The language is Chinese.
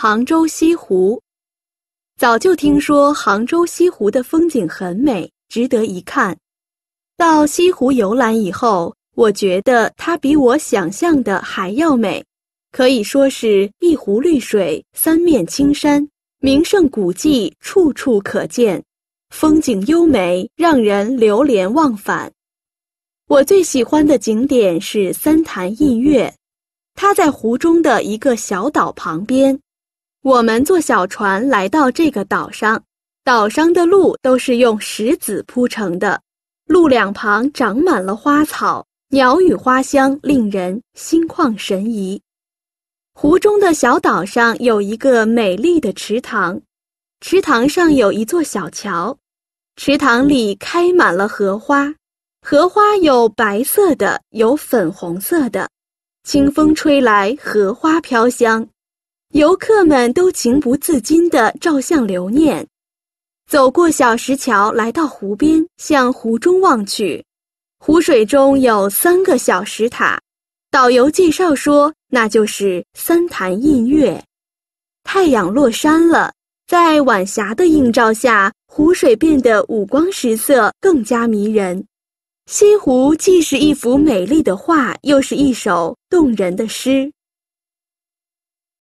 杭州西湖，早就听说杭州西湖的风景很美，值得一看。到西湖游览以后，我觉得它比我想象的还要美，可以说是一湖绿水，三面青山，名胜古迹处处可见，风景优美，让人流连忘返。我最喜欢的景点是三潭印月，它在湖中的一个小岛旁边。我们坐小船来到这个岛上，岛上的路都是用石子铺成的，路两旁长满了花草，鸟语花香，令人心旷神怡。湖中的小岛上有一个美丽的池塘，池塘上有一座小桥，池塘里开满了荷花，荷花有白色的，有粉红色的，清风吹来，荷花飘香。游客们都情不自禁地照相留念。走过小石桥，来到湖边，向湖中望去，湖水中有三个小石塔。导游介绍说，那就是三潭印月。太阳落山了，在晚霞的映照下，湖水变得五光十色，更加迷人。西湖既是一幅美丽的画，又是一首动人的诗。